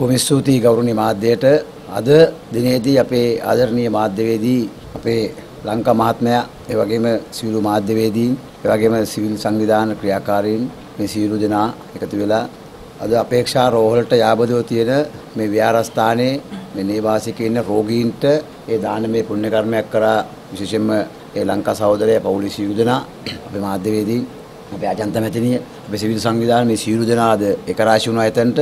බොහොම ස්තුතියි ගෞරවනීය මාධ්‍යයට අද දිනේදී අපේ ආදරණීය මාධ්‍යවේදී අපේ ලංකා මහත්මයා ඒ වගේම සිවිල් මාධ්‍යවේදීන් ඒ වගේම සිවිල් සංවිධාන ක්‍රියාකාරීන් මේ සියලු දෙනා එකතු වෙලා අද අපේක්ෂා රෝහලට යාබදව තියෙන මේ විහාරස්ථානයේ මේ නේවාසිකේ ඉන්න රෝගීන්ට ඒ දානමය පුණ්‍ය කර්මයක් කරා විශේෂයෙන්ම ඒ ලංකා සහෝදරය පෞලි සිවිල් දෙනා අපේ මාධ්‍යවේදීන් අපේ අජන්ත මැතිණිය අපේ සිවිල් සංවිධාන මේ සියලු දෙනා අද එකරාශි වුණා එතනට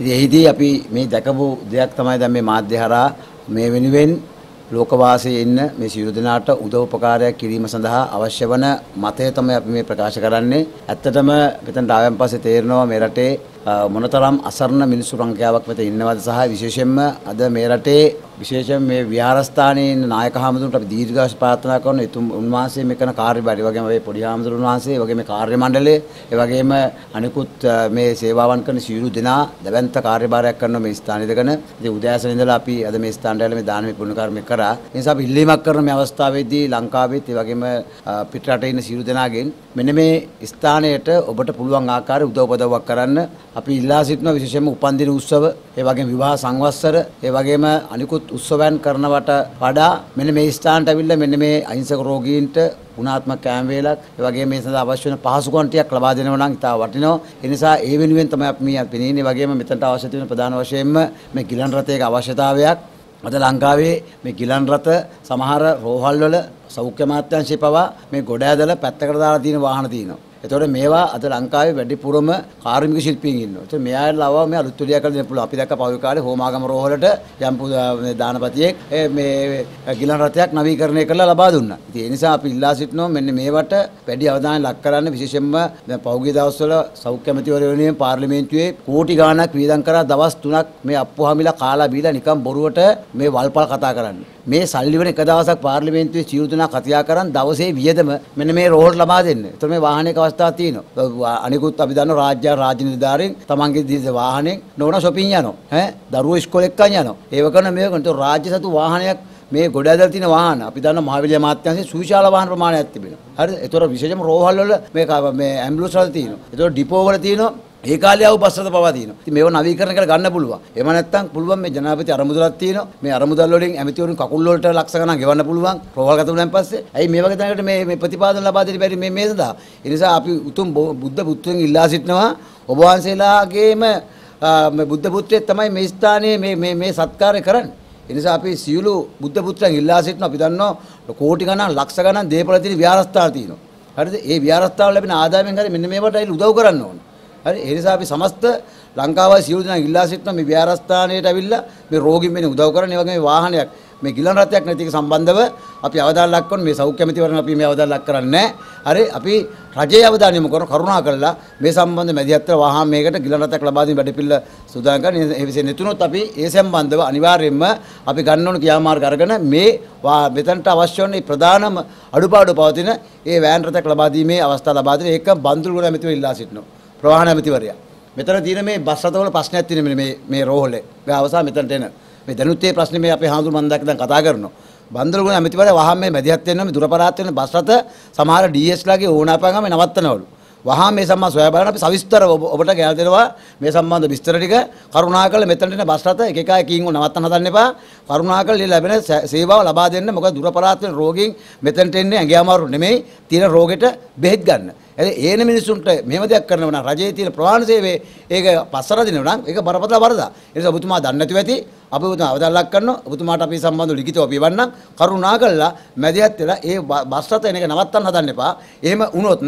ඉතින් එහිදී අපි මේ දැකපු දෙයක් තමයි දැන් මේ මාධ්‍ය හරහා මේ වෙනුවෙන් ලෝකවාසයේ ඉන්න මේ සියලු දෙනාට උදව් උපකාරයක් කිරීම සඳහා අවශ්‍ය වන මතය තමයි අපි මේ ප්‍රකාශ කරන්නේ. ඇත්තටම මෙතනට ආවන් පස්සේ තේරෙනවා මේ රටේ මොනතරම් අසරණ මිනිසු රංකාවක් වෙත ඉන්නවද සහ විශේෂයෙන්ම අද මේ රටේ විශේෂයෙන් මේ විහාරස්ථානයේ ඉන්න නායක හාමුදුරන්ට අපි දීර්ඝාස ප්‍රාර්ථනා කරන එතුම් උන්වහන්සේ මේ කරන කාර්යභාරය වගේම මේ පොඩි හාමුදුරුන් වහන්සේ වගේම මේ කාර්ය මණ්ඩලය ඒ වගේම අනිකුත් මේ සේවාවන් කරන සියලු දෙනා දැවැන්ත කාර්යභාරයක් කරන මේ ස්ථානයේ දගෙන ඉතින් උදෑසන ඉඳලා අපි අද මේ ස්ථානට ඇවිල්ලා මේ දානමය පුණ්‍ය කර්මයක් කරා ඒ නිසා අපි ඉල්ලීමක් කරන මේ අවස්ථාවේදී ලංකාවෙත් ඒ වගේම පිට රටේ ඉන්න සියලු දෙනාගෙන් මෙන්න මේ ස්ථානයට ඔබට පුළුවන් ආකාරයේ උදව් උපදව්වක් කරන්න අපි ඉල්ලා සිටිනවා විශේෂයෙන්ම උපන්දින උත්සව, ඒ වගේම විවාහ සංවත්සර, ඒ වගේම අනිකුත් උත්සවයන් කරනවට වඩා මෙන්න මේ ස්ථානට අවිල්ලා මෙන්න මේ අහිංසක රෝගීන්ට ගුණාත්මක කෑම වේලක්, ඒ වගේම මේ සඳහා අවශ්‍ය වෙන පහසුකම් ටිකක් ලබා දෙනවා නම් ඉතා වටිනවා. ඒ නිසා ඒ වෙනුවෙන් තමයි අපි මේ පිනින්නේ. වගේම මෙතනට අවශ්‍ය තියෙන ප්‍රධාන වශයෙන්ම මේ ගිලන් රථයක අවශ්‍යතාවයක් අද ලංකාවේ මේ ගිලන් රථ සමහර රෝහල්වල සෞඛ්‍ය මාත්‍යංශය පවා මේ ගොඩ ඇදලා පැත්තකට දාලා තියෙන වාහන තියෙනවා. එතකොට මේවා අද ලංකාවේ වැඩිපුරම කාර්මික ශිල්පීන් ඉන්නවා. එතකොට මෙයාට ලවව මේ අලුත් දෙයක් කරලා දෙන්න පුළුවන්. අපි දැක්ක පෞල් කාලේ හෝමාගම රෝහලට යම් දානපතියෙක් මේ ගිලන් රථයක් නවීකරණය කරලා ලබා දුන්නා. ඉතින් ඒ නිසා අපි ඉල්ලා සිටිනවා මෙන්න මේවට වැඩි අවධානය ලක් කරන්න විශේෂයෙන්ම දැන් පෞගේ දවස්වල සෞඛ්‍ය මැතිවරණය වෙනුවෙන් පාර්ලිමේන්තුවේ කෝටි ගාණක් වියදම් කරලා දවස් 3ක් මේ අප්පුහමිලා කාලා බීලා නිකන් බොරුවට මේ වල්පල් කතා කරන්නේ. මේ සල්ලිවන එක දවසක් පාර්ලිමේන්තුවේ සියලු දෙනා කතියා කරන් දවසේ වියදම මෙන්න මේ රෝහල් ලබා දෙන්න. ඒතර මේ වාහනයක අවස්ථාවක් තියෙනවා. අනිකුත් අපි දන්නවා රාජ්‍ය රාජ්‍ය නිලධාරීන් තමන්ගේ දිස වාහනෙන් නෝන ෂොපින් යනවා. ඈ දරුවෝ ඉස්කෝලේ එක්ක යනවා. ඒව කරන මේක නේද රාජ්‍ය සතු වාහනයක් මේ ගොඩ ඇදලා තියෙන වාහන අපි දන්න මහවිලේ මාත්‍යංශයේ සුවිශාල වාහන ප්‍රමාණයක් තිබෙනවා. හරිද? ඒතර විශේෂම රෝහල් වල මේ මේ ඇම්බියුලන්ස් වල තියෙනවා. ඒතර ඩිපෝ වල තියෙනවා. ඒ කාලේ ආව පස්සට පවා දිනවා. ඉතින් මේව නවීකරණය කරලා ගන්න පුළුවන්. එහෙම නැත්නම් පුළුවන් මේ ජනාධිපති අරමුදලක් තියෙනවා. මේ අරමුදල් වලින් ඇමතිවරුන් කකුල් වලට ලක්ෂ ගණන් ගෙවන්න පුළුවන්. රෝහල් ගත වුණාන් පස්සේ. ඇයි මේ වගේ තැනකට මේ මේ ප්‍රතිපාදන ලබා දෙන්න බැරි මේ මේ සදා. ඒ නිසා අපි උතුම් බුද්ධ පුත්‍රයන් ඉල්ලා සිටනවා. ඔබ වහන්සේලාගේම මේ බුද්ධ පුත්‍රයෙක් තමයි මේ ස්ථානයේ මේ මේ මේ සත්කාරය කරන්නේ. ඒ නිසා අපි සියලු බුද්ධ පුත්‍රයන් ඉල්ලා සිටිනවා. අපි දන්නවා කෝටි ගණන් ලක්ෂ ගණන් දේපල තියෙන විහාරස්ථාන තියෙනවා. හරිද? ඒ විහාරස්ථාන ලැබෙන ආදායමෙන් හරි මෙන්න මේවට උදව් කරන්න ඕනේ. හරි ඒ නිසා අපි සමස්ත ලංකාවේ සියලු දෙනා ඉල්ලා සිටිනවා මේ විහාරස්ථානයට ඇවිල්ලා මේ රෝගීන් මෙන්න උදව් කරන්න ඒ වගේ මේ වාහනයක් මේ ගිලන් රථයක් නැති එක සම්බන්ධව අපි අවධානය ලක් කරන මේ සෞඛ්‍ය ඇමතිවරණ අපි මේ අවධානය ලක් කරන්නේ හරි අපි රජයේ අවධානය යොමු කරන කරුණා කරලා මේ සම්බන්ධ මැදිහත්ව වාහන මේකට ගිලන් රථයක් ලබා දීම වැඩපිළිවෙල සූදානම් කරන ඒ විශේෂ නෙතුනොත් අපි ඒ සම්බන්ධව අනිවාර්යයෙන්ම අපි ගන්න ඕන ක්‍රියාමාර්ග අරගෙන මේ මෙතනට අවශ්‍ය වන ප්‍රධානම අඩුපාඩු පවතින ඒ වෑන් රථයක් ලබා දීමේ අවස්ථාව ලබා දෙන එක බන්දුල්ගුණ ඇමතිවරණ ඉල්ලා සිටිනවා ප්‍රවාහන ඇමතිවරයා. මෙතන තියෙන මේ බස් රථවල ප්‍රශ්නයක් තියෙන මේ මේ රෝහලේ. මේ අවසාන මෙතනට එන. මේ දැනුත් ඒ ප්‍රශ්නේ මේ අපේ හාමුදුරු මන් දැක්ක දැන් කතා කරනවා. බන්දරගුණ ඇමතිවරයා වහාම මේ මැදිහත් වෙනවා මේ දුරපරාත් වෙන බස් රථ සමහර DS ලාගේ ඕනාපංගම නවත්තනවලු. වහා මේ සම්බන්ධ සොයා බලන්න අපි සවිස්තරව ඔබට ගෙනල් දෙනවා මේ සම්බන්ධ විස්තර ටික කරුණාකරලා මෙතනට එන බස් රථ එක එක එකකින් නවත්තන්න හදන්න එපා කරුණාකරලා ලැබෙන සේවාව ලබා දෙන්න මොකද දුර පළාත් වල රෝගීන් මෙතනට එන්නේ ඇඟේ අමාරු නෙමෙයි තියෙන රෝගෙට බෙහෙත් ගන්න. ඒන මිනිසුන්ට මෙම දෙයක් කරනව නම් රජයේ තියෙන ප්‍රවාහන සේවයේ ඒක පස්සර දෙනව නම් ඒක බරපතල වරදක්. ඒ නිසා ඔබතුමා දන්නේ නැතිව ඇති. අපි ඔබතුමා අවදාලක් කරනවා. ඔබතුමාට අපි සම්බන්ධව ලිඛිතව පියවන්නම්. කරුණාකරලා මැදිහත් වෙලා ඒ බස් රථ එන එක නවත්තන්න හදන්න එපා. එහෙම වුණොත්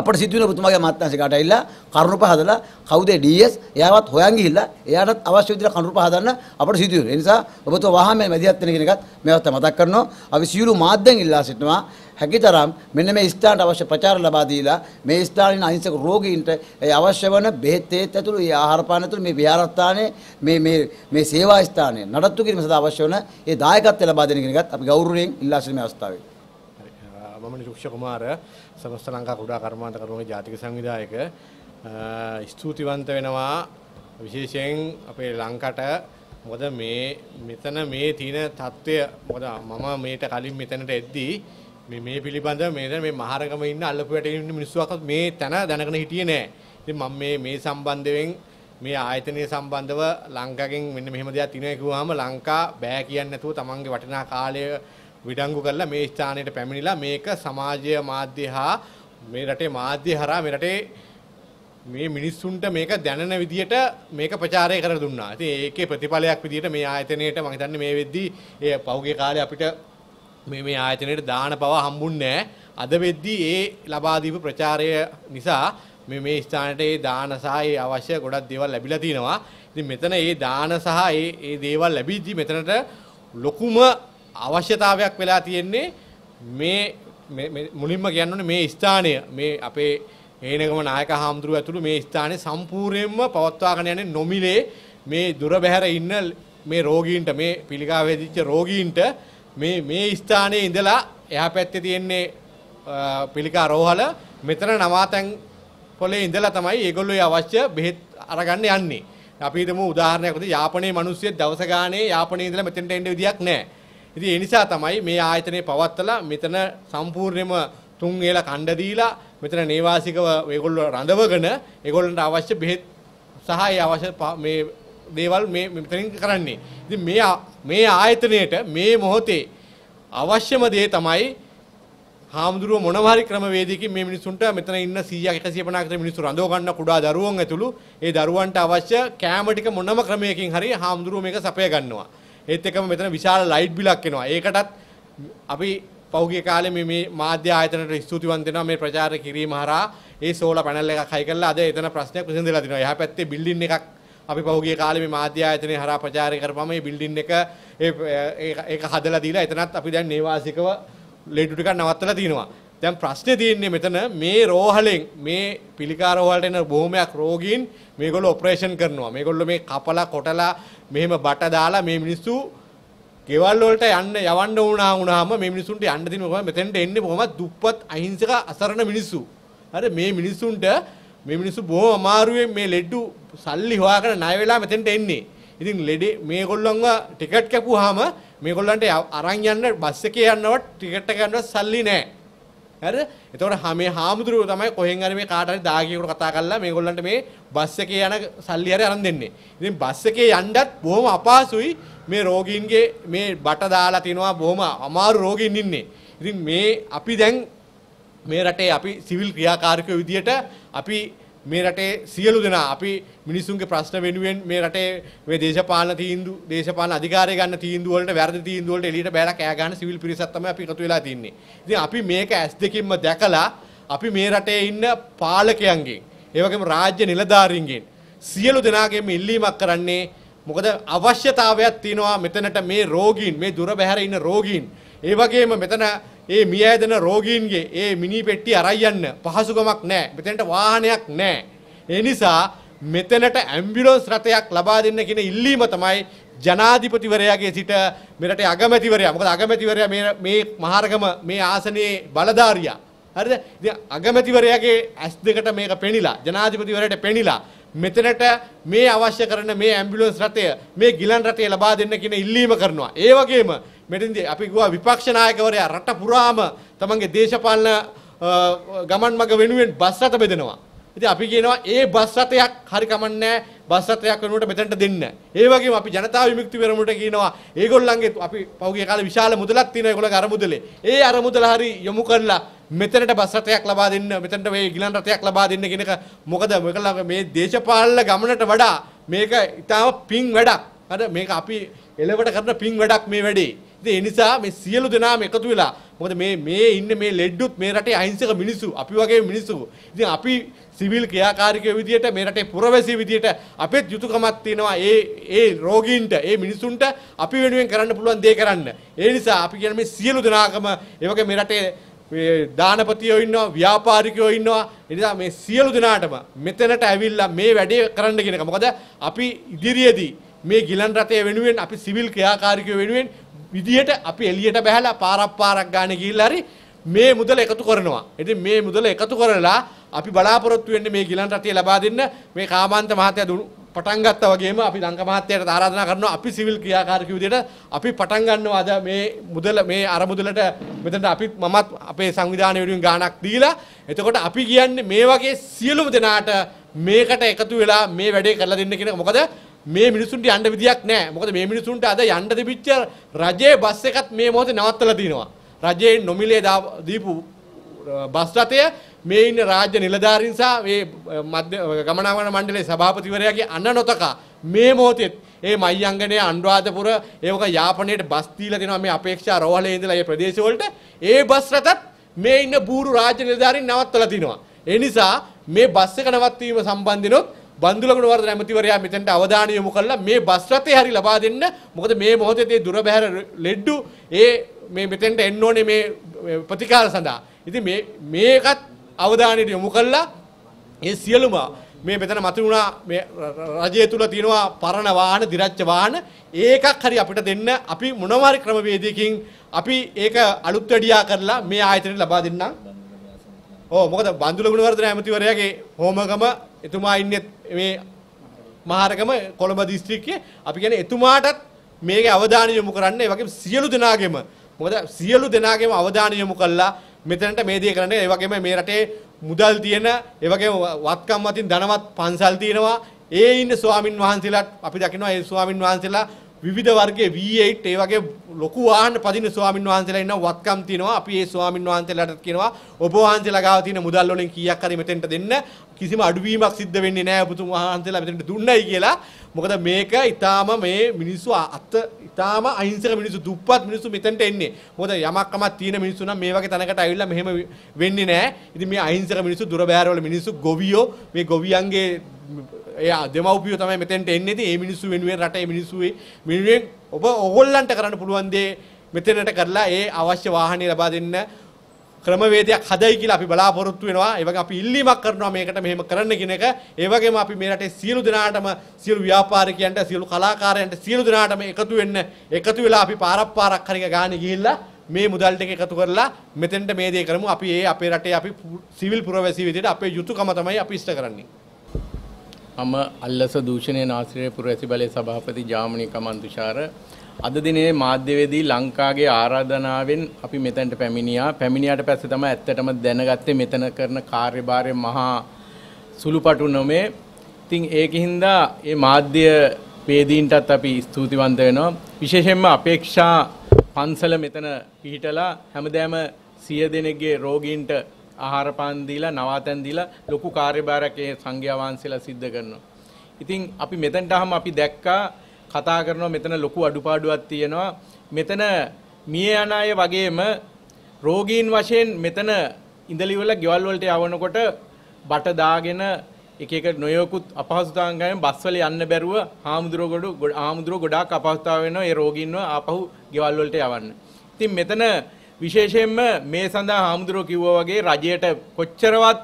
අපට සිදුවෙන පුතුමාගේ මාත්‍යාංශයකට ඇවිල්ලා කරුණු පහදලා කවුද DS එයාවත් හොයන් ගිහිල්ලා එයාටත් අවශ්‍ය විදිහට කරුණු පහදන්න අපට සිදු වෙනවා. ඒ නිසා ඔබතුමා වහා මේ මැදිහත් වෙන කියන එකත් මේවත් මතක් කරනවා. අපි සියලු මාධ්‍යන් ඉල්ලා සිටිනවා හැකිතරම් මෙන්න මේ ස්ථානට අවශ්‍ය ප්‍රචාර ලබා දීලා මේ ස්ථානින අහිංසක රෝගීන්ට ඒ අවශ්‍ය වන බෙහෙත් ඒත් ඇතුළු ඒ ආහාර පාන ඇතුළු මේ විහාරස්ථානයේ මේ මේ මේ සේවා ස්ථානයේ නඩත්තු කිරීම සඳහා අවශ්‍ය වන ඒ දායකත්වය ලබා දෙන කියන එකත් අපි ගෞරවයෙන් ඉල්ලා සිටින මේ අවස්ථාවේ මම නිරුක්ෂ කුමාර සමස්ත ලංකා කුඩා කර්මාන්ත කරුවගේ ජාතික සංවිධායක ස්තුතිවන්ත වෙනවා විශේෂයෙන් අපේ ලංකට මොකද මේ මෙතන මේ තියෙන தত্ত্বය මොකද මම මේට කලින් මෙතනට එද්දී මේ මේ පිළිබඳ මේ මේ මහරගම ඉන්න අල්ලපු වැටේ ඉන්න මිනිස්සුවක්වත් මේ තැන දැනගෙන හිටියේ නෑ. ඉතින් මම මේ මේ සම්බන්ධයෙන් මේ ආයතනය සම්බන්ධව ලංකාවෙන් මෙන්න මෙහෙම දෙයක් තියෙනවා කිව්වහම ලංකා බෑ කියන්නේ නැතුව තමන්ගේ වටිනා කාලය විඩංගු කරලා මේ ස්ථානයට පැමිණිලා මේක සමාජය මාධ්‍ය හා මේ රටේ මාධ්‍ය හරහා මේ රටේ මේ මිනිස්සුන්ට මේක දැනන විදියට මේක ප්‍රචාරය කර දුන්නා. ඉතින් ඒකේ ප්‍රතිඵලයක් විදියට මේ ආයතනයේට මම හිතන්නේ මේ වෙද්දී ඒ පහුගිය කාලේ අපිට මේ මේ ආයතනයේට දාන පවා හම්බුන්නේ අද වෙද්දී ඒ ලබා ප්‍රචාරය නිසා මේ මේ ස්ථානට ඒ දාන සහ ඒ අවශ්‍ය ගොඩක් දේවල් ලැබිලා තිනවා. ඉතින් මෙතන ඒ දාන සහ ඒ ඒ දේවල් ලැබීදී මෙතනට ලොකුම අවශ්‍යතාවයක් වෙලා තියෙන්නේ මේ මුලින්ම කියන්නනේ මේ ස්ථානය මේ අපේ හේනගම නායක හාමුදුරුව ඇතුළු මේ ස්ථානයේ සම්පූර්ණයෙන්ම පවත්වාගෙන යන්නේ නොමිලේ මේ දුර බැහැර ඉන්න මේ රෝගීන්ට මේ පිළිකා වේදිච්ච රෝගීන්ට මේ මේ ස්ථානයේ ඉඳලා එහා පැත්තේ තියෙන්නේ පිළිකා රෝහල මෙතන නවාතැන් පොලේ ඉඳලා තමයි ඒගොල්ලෝ අවශ්‍ය බෙහෙත් අරගන්න යන්නේ. අපි හිතමු උදාහරණයක් වුණත් යාපනයේ මිනිස්සු දවස ගානේ යාපනයේ ඉඳලා මෙතෙන්ට එන්න විදියක් නැහැ. ඉතින් ඒ නිසා තමයි මේ ආයතනය පවත්තලා මෙතන සම්පූර්ණයෙන්ම තුන් වේලා කණ්ඩ දීලා මෙතන නේවාසිකව ඒගොල්ලෝ රඳවගෙන ඒගොල්ලන්ට අවශ්‍ය බෙහෙත් සහ ඒ අවශ්‍ය මේ දේවල් මේ මෙතනින් කරන්නේ. ඉතින් මේ මේ ආයතනයට මේ මොහොතේ අවශ්‍යම දේ තමයි හාමුදුරුව මොනවාරි ක්‍රමවේදයකින් මේ මිනිසුන්ට මෙතන ඉන්න 100ක් 150ක් විතර මිනිස්සු රඳව ගන්න කුඩා දරුවන් ඇතුළු ඒ දරුවන්ට අවශ්‍ය කෑම ටික මොනම ක්‍රමයකින් හරි හාමුදුරුව මේක සපය ගන්නවා. ඒත් එකම මෙතන විශාල ලයිට් බිලක් එනවා. ඒකටත් අපි පෞගිය කාලේ මේ මේ මාධ්‍ය ආයතනට ස්තුතිවන්ත වෙනවා මේ ප්‍රචාර කිරීම හරහා ඒ සෝලා පැනල් එකක් හයි කරලා අද එතන ප්‍රශ්නයක් විසඳලා තිනවා. එහා පැත්තේ බිල්ඩින් එකක් අපි පහුගිය කාලේ මේ මාධ්‍ය ආයතනයේ හරහා ප්‍රචාරය කරපම මේ බිල්ඩින් එක ඒක හදලා දීලා එතනත් අපි දැන් නේවාසිකව ලේඩු ටිකක් නවත්තලා තිනවා. දැන් ප්‍රශ්නේ තියෙන්නේ මෙතන මේ රෝහලෙන් මේ පිළිකා රෝහලට එන බොහොමයක් රෝගීන් මේගොල්ලෝ ඔපරේෂන් කරනවා. මේගොල්ලෝ මේ කපලා කොටලා මෙහෙම බට දාලා මේ මිනිස්සු ගෙවල් වලට යන්න යවන්න වුණා වුණාම මේ මිනිසුන්ට යන්න දින කොහොමද මෙතෙන්ට එන්නේ කොහොමද දුප්පත් අහිංසක අසරණ මිනිස්සු. හරි මේ මිනිසුන්ට මේ මිනිස්සු බොහොම අමාරුවෙන් මේ ලෙඩු සල්ලි හොයාගෙන ණය වෙලා මෙතෙන්ට එන්නේ. ඉතින් ලෙඩ මේගොල්ලොන්ව ටිකට් කැපුවාම මේගොල්ලන්ට අරන් යන්න බස් එකේ යන්නවත් ටිකට් එක ගන්නවත් සල්ලි නැහැ. හරිද? එතකොට මේ හාමුදුරුවෝ තමයි කොහෙන් හරි මේ කාට හරි දාගියෙකුට කතා කරලා මේගොල්ලන්ට මේ බස් එකේ යන සල්ලි හරි අරන් දෙන්නේ. ඉතින් බස් එකේ යන්නත් බොහොම අපහසුයි මේ රෝගීන්ගේ මේ බට දාලා තිනවා බොහොම අමාරු රෝගීන් ඉන්නේ. ඉතින් මේ අපි දැන් මේ රටේ අපි සිවිල් ක්‍රියාකාරකයෝ විදියට අපි මේ රටේ සියලු දෙනා අපි මිනිසුන්ගේ ප්‍රශ්න වෙනුවෙන් මේ රටේ මේ දේශපාලන තීන්දුව දේශපාලන අධිකාරිය ගන්න තීන්දුව වලට වැරදි තීන්දුව වලට එළියට බෑලා කෑ ගන්න සිවිල් පිරිසක් තමයි අපි එකතු වෙලා තින්නේ. ඉතින් අපි මේක ඇස් දෙකින්ම දැකලා අපි මේ රටේ ඉන්න පාලකයන්ගෙන් ඒ වගේම රාජ්‍ය නිලධාරීන්ගෙන් සියලු දෙනාගේම ඉල්ලීමක් කරන්නේ මොකද අවශ්‍යතාවයක් තියෙනවා මෙතනට මේ රෝගීන් මේ දුර බැහැර ඉන්න රෝගීන් ඒ වගේම මෙතන ඒ මිය ඇදෙන රෝගීන්ගේ ඒ මිනි පෙට්ටිය අරයි යන්න පහසුකමක් නැහැ. මෙතනට වාහනයක් නැහැ. ඒ නිසා මෙතනට ඇම්බියුලන්ස් රථයක් ලබා දෙන්න කියන ඉල්ලීම තමයි ජනාධිපතිවරයාගේ සිට මෙරට අගමැතිවරයා. මොකද අගමැතිවරයා මේ මේ මහරගම මේ ආසනයේ බලධාරියා. හරිද? ඉතින් අගමැතිවරයාගේ ඇස් දෙකට මේක පෙනිලා ජනාධිපතිවරයාට පෙනිලා මෙතනට මේ අවශ්‍ය කරන මේ ඇම්බියුලන්ස් රථය මේ ගිලන් රථය ලබා දෙන්න කියන ඉල්ලීම කරනවා. ඒ වගේම මෙතෙන්දී අපි ගුවා විපක්ෂ නායකවරයා රට පුරාම තමන්ගේ දේශපාලන ගමන් මඟ වෙනුවෙන් බස් රථ බෙදෙනවා. ඉතින් අපි කියනවා ඒ බස් රථයක් හරි කමන්නේ බස් රථයක් වෙනුවට මෙතනට දෙන්න. ඒ වගේම අපි ජනතා විමුක්ති පෙරමුණට කියනවා ඒගොල්ලන්ගේ අපි පහුගිය කාලේ විශාල මුදලක් තියෙන ඒගොල්ලන්ගේ අරමුදලේ. ඒ අරමුදල හරි යොමු කරලා මෙතනට බස් රථයක් ලබා දෙන්න මෙතනට මේ ගිලන් රථයක් ලබා දෙන්න කියන එක මොකද මේකලා මේ දේශපාලන ගමනට වඩා මේක ඊටාම පිං වැඩක්. හරි මේක අපි එලවට කරන පිං වැඩක් මේ වැඩේ. ඉතින් ඒ නිසා මේ සියලු දෙනාම එකතු වෙලා මොකද මේ මේ ඉන්න මේ ලෙඩ්ඩුත් මේ රටේ අහිංසක මිනිස්සු අපි වගේ මිනිස්සු. ඉතින් අපි සිවිල් ක්‍රියාකාරිකයෝ විදියට මේ රටේ පුරවැසියෝ විදියට අපෙත් යුතුයකමක් තියෙනවා ඒ ඒ රෝගීන්ට ඒ මිනිසුන්ට අපි වෙනුවෙන් කරන්න පුළුවන් දේ කරන්න. ඒ නිසා අපි කියන මේ සියලු දෙනාකම ඒ වගේ මේ රටේ දානපතියෝ ඉන්නවා ව්‍යාපාරිකයෝ ඉන්නවා එනිසා මේ සියලු දෙනාටම මෙතනට ඇවිල්ලා මේ වැඩේ කරන්න කියන එක. මොකද අපි ඉදිරියේදී මේ ගිලන් රටේ වෙනුවෙන් අපි සිවිල් ක්‍රියාකාරිකයෝ වෙනුවෙන් විදිහට අපි එළියට බහැලා පාරක් පාරක් ගානේ ගිහිල්ලා හරි මේ මුදල එකතු කරනවා. ඉතින් මේ මුදල එකතු කරලා අපි බලාපොරොත්තු වෙන්නේ මේ ගිලන් රටිය ලබා දෙන්න මේ කාමාන්ත මහත්තයා පටන් ගත්තා වගේම අපි දංග මහත්තයාට ආරාධනා කරනවා අපි සිවිල් ක්‍රියාකාරකයෝ විදිහට අපි පටන් ගන්නවා අද මේ මුදල මේ අර මුදලට මෙතනට අපි මමත් අපේ සංවිධානය වෙනුවෙන් ගාණක් දීලා එතකොට අපි කියන්නේ මේ වගේ සියලුම දෙනාට මේකට එකතු වෙලා මේ වැඩේ කරලා දෙන්න කියන මොකද මේ මිනිසුන්ට යන්න විදියක් නෑ. මොකද මේ මිනිසුන්ට අද යන්න තිබිච්ච රජයේ බස් එකත් මේ මොහොතේ නවත්තලා තිනවා. රජයේ නොමිලේ දීපු බස් රථය මේ ඉන්න රාජ්‍ය නිලධාරීන් සහ මේ මධ්‍ය ගමනාගමන මණ්ඩලයේ සභාපතිවරයාගේ අන්න නොතකා මේ මොහොතේ ඒ මයිංගනය අන්වාදපුර ඒක යාපනයට බස්තීල දෙනවා මේ අපේක්ෂා රෝහලේ ඉඳලා ඒ ප්‍රදේශවලට ඒ බස් රටත් මේ ඉන්න බූරු රාජ්‍ය නිලධාරීන් නවත්තලා තිනවා. ඒ නිසා මේ බස් එක නවත්වීම සම්බන්ධනොත් බන්දුලගුණ වර්ධන ඇමතිවරයා මෙතෙන්ට අවධානය යොමු කළා මේ බස් රථේ හරි ලබා දෙන්න. මොකද මේ මොහොතේ තේ දුර බැහැර ලෙඩ්ඩු ඒ මේ මෙතෙන්ට එන්න ඕනේ මේ ප්‍රතිකාර සඳහා. ඉතින් මේ මේකත් අවධානයට යොමු කළා. ඒ සියලුම මේ මෙතන මතුවුණා මේ රජය තුල තියෙනවා පරණ වාහන, දිරච්ච වාහන ඒකක් හරි අපිට දෙන්න අපි මොනවාරි ක්‍රමවේදයකින් අපි ඒක අලුත් වැඩියා කරලා මේ ආයතනයට ලබා දෙන්නම්. ඕ මොකද බන්දුල ගුණවර්ධන ඇමතිවරයාගේ හෝමගම එතුමා ඉන්නෙත් මේ මහරකම කොළඹ දිස්ත්‍රික්කයේ අපි කියන්නේ එතුමාටත් මේක අවධානය යොමු කරන්න ඒ වගේම සියලු දෙනාගේම මොකද සියලු දෙනාගේම අවධානය යොමු කළා මෙතනට මේ දේ කරන්න ඒ වගේම මේ රටේ මුදල් තියෙන ඒ වගේම වත්කම් වතින් ධනවත් පන්සල් තියෙනවා ඒ ඉන්න ස්වාමින් වහන්සේලාත් අපි දකිනවා ඒ ස්වාමින් වහන්සේලා විවිධ වර්ගයේ V8 ඒ වගේ ලොකු වාහන පදින ස්වාමින් වහන්සේලා ඉන්නවා වත්කම් තියෙනවා අපි ඒ ස්වාමින් වහන්සේලාට කියනවා ඔබ වහන්සේලා ගාව තියෙන මුදල් වලින් කීයක් හරි මෙතෙන්ට දෙන්න කිසිම අඩුවීමක් සිද්ධ වෙන්නේ නැහැ ඔබතුම වහන්සේලා මෙතෙන්ට දුන්නයි කියලා මොකද මේක ඊටාම මේ මිනිස්සු අත ඊටාම අහිංසක මිනිස්සු දුප්පත් මිනිස්සු මෙතෙන්ට එන්නේ මොකද යමක් කමක් තියෙන මිනිස්සු නම් මේ වගේ තැනකට ආවිල්ලා මෙහෙම වෙන්නේ නැහැ ඉතින් මේ අහිංසක මිනිස්සු දුර බෑරවල මිනිස්සු ගොවියෝ මේ ගොවියන්ගේ එයා දෙමව්පියෝ තමයි මෙතෙන්ට එන්නේ. ඉතින් මේ මිනිස්සු වෙනුවෙන් රටේ මිනිස්සුවේ මිනිහෙන් ඔබ ඕගොල්ලන්ට කරන්න පුළුවන් දේ මෙතනට කරලා ඒ අවශ්‍ය වාහනේ ලබා දෙන්න ක්‍රමවේදයක් හදයි කියලා අපි බලාපොරොත්තු වෙනවා. ඒ වගේ අපි ඉල්ලීමක් කරනවා මේකට මෙහෙම කරන්න කියන එක. ඒ වගේම අපි මේ රටේ සියලු දෙනාටම සියලු ව්‍යාපාරිකයන්ට සියලු කලාකාරයන්ට සියලු දෙනාටම එකතු වෙන්න එකතු වෙලා අපි පාරක් පාරක් හරිය ගානේ ගිහිල්ලා මේ මුදල් ටික එකතු කරලා මෙතෙන්ට මේ දේ කරමු. අපි ඒ අපේ රටේ අපි සිවිල් පුරවැසිය විදිහට අපේ යුතුයකම තමයි අපි ඉෂ්ට කරන්නේ. මම අල්ලස දූෂණය නාස්ත්‍රය පුරවැසි බලය සභාපති ජාමනික මන්තුෂාර අද දිනේ මාධ්‍යවේදී ලංකාවේ ආරාධනාවෙන් අපි මෙතැනට පැමිණියා පැමිණියාට පස්සේ තමයි ඇත්තටම දැනගත්තේ මෙතන කරන කාර්යභාරය මහා සුළුපටු නොමේ ඉතින් ඒකින්ද මේ මාධ්‍ය වේදීන්ටත් අපි ස්තුතිවන්ත වෙනවා විශේෂයෙන්ම අපේක්ෂා පන්සල මෙතන පිහිටලා හැමදාම සිය දෙනෙක්ගේ රෝගීන්ට ආහාර පාන දීලා නවාතැන් දීලා ලොකු කාර්යභාරයක් ඒ සංඝයා වහන්සේලා සිද්ධ කරනවා. ඉතින් අපි මෙතනට ආවම අපි දැක්කා කතා කරනවා මෙතන ලොකු අඩුපාඩුවක් තියෙනවා. මෙතන මිය යන අය වගේම රෝගීන් වශයෙන් මෙතන ඉඳලිවල ගෙවල් වලට යවනකොට බට දාගෙන එක එක නොයකුත් අපහසුතාවයන් බස්වල යන්න බැරුව හාමුදුරුවෝ ගොඩ හාමුදුරුවෝ ගොඩාක් අපහසුතාව වෙනවා ඒ රෝගීන්ව ආපහු ගෙවල් වලට යවන්න. ඉතින් මෙතන විශේෂයෙන්ම මේ සඳහා හාමුදුරුවෝ කිව්වා වගේ රජයට කොච්චරවත්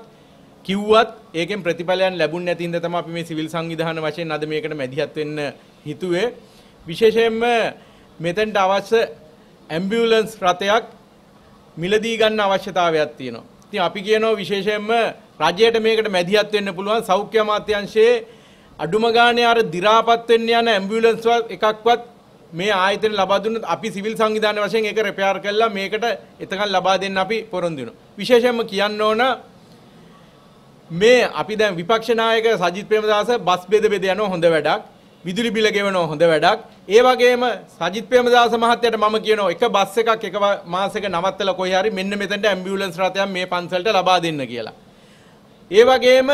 කිව්වත් ඒකෙන් ප්‍රතිඵලයන් ලැබුණ නැති ඉඳ තමයි අපි මේ සිවිල් සංවිධාන වශයෙන් අද මේකට මැදිහත් වෙන්න හිතුවේ විශේෂයෙන්ම මෙතෙන්ට අවශ්‍ය ඇම්බියුලන්ස් රථයක් මිලදී ගන්න අවශ්‍යතාවයක් තියෙනවා. ඉතින් අපි කියනවා විශේෂයෙන්ම රජයට මේකට මැදිහත් වෙන්න පුළුවන් සෞඛ්‍ය අමාත්‍යාංශයේ අඩුම ගානේ අර දි รา පත් වෙන්න යන ඇම්බියුලන්ස් එකක්වත් මේ ආයතන ලබා දුන්නත් අපි සිවිල් සංවිධාන වශයෙන් ඒක රෙපෙයාර් කළා මේකට එතකන් ලබා දෙන්න අපි පොරොන්දු වෙනවා. විශේෂයෙන්ම කියන්න ඕන මේ අපි දැන් විපක්ෂ නායක සජිත් ප්‍රේමදාස බස් බෙද බෙද යනවා හොඳ වැඩක්. විදුලි බිල ගෙවනවා හොඳ වැඩක්. ඒ වගේම සජිත් ප්‍රේමදාස මහත්තයාට මම කියනවා එක බස් එකක් එක මාසයක නවත්තලා කොහේ හරි මෙන්න මෙතනට ඇම්බියුලන්ස් රථයක් මේ පන්සලට ලබා දෙන්න කියලා. ඒ වගේම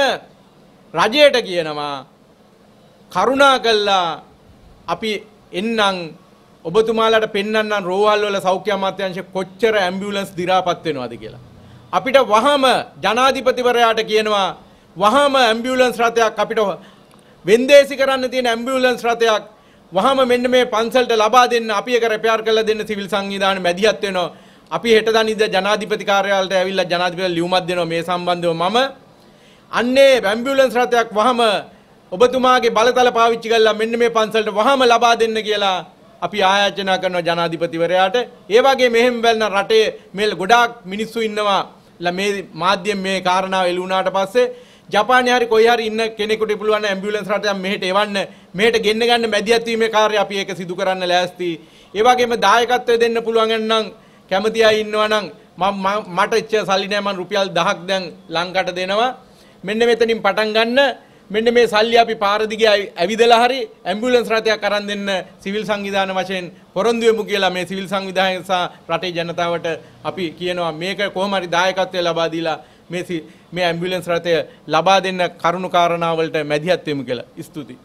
රජයට කියනවා කරුණා කළා අපි එන්නම් ඔබතුමාලට පෙන්වන්නම් රෝහල් වල සෞඛ්‍ය අමාත්‍යාංශ කොච්චර ඇම්බියුලන්ස් දිරාපත් වෙනවද කියලා. අපිට වහම ජනාධිපතිවරයාට කියනවා වහම ඇම්බියුලන්ස් රථයක් අපිට වෙන්දේසි කරන්න තියෙන ඇම්බියුලන්ස් රථයක් වහම මෙන්න මේ පන්සලට ලබා දෙන්න අපි එක රෙපෙයාර් කරලා දෙන්න සිවිල් සංවිධානය මැදිහත් වෙනවා. අපි හෙට දනින්ද ජනාධිපති කාර්යාලයට ඇවිල්ලා ජනාධිපතිලා ලියුමක් දෙනවා මේ සම්බන්ධව මම අන්නේ ඇම්බියුලන්ස් රථයක් වහම ඔබතුමාගේ බලතල පාවිච්චි කරලා මෙන්න මේ පන්සලට වහම ලබා දෙන්න කියලා අපි ආයාචනා කරනවා ජනාධිපතිවරයාට. ඒ වගේ මෙහෙම බැලන රටේ මේ ගොඩාක් මිනිස්සු ඉන්නවා. මේ මාධ්‍යයෙන් මේ කාරණාව එළි වුණාට පස්සේ ජපානයේ හරි කොයි හරි ඉන්න කෙනෙකුට පුළුවන් ඇම්බියුලන්ස් රටයක් මෙහෙට එවන්න මෙහෙට ගෙන්න ගන්න මැදිහත් වීමේ කාර්යය අපි ඒක සිදු කරන්න ලෑස්ති. ඒ වගේම දායකත්වය දෙන්න පුළුවන් නම් කැමති අය ඉන්නවා නම් මම මට ඉච්ච සල්ලි නෑ මම රුපියල් 1000ක් දැන් ලංකට දෙනවා. මෙන්න මෙතනින් පටන් ගන්න මෙන්න මේ සල්ලි අපි පාර දිගේ ඇවිදලා හරි ඇම්බියුලන්ස් රථයක් අරන් දෙන්න සිවිල් සංවිධාන වශයෙන් පොරොන්දු වෙමු කියලා මේ සිවිල් සංවිධානය සහ රටේ ජනතාවට අපි කියනවා මේක කොහොම හරි දායකත්වය ලබා දීලා මේ මේ ඇම්බියුලන්ස් රථය ලබා දෙන්න කරුණු කාරණාවලට මැදිහත් වෙමු කියලා. ස්තුතියි.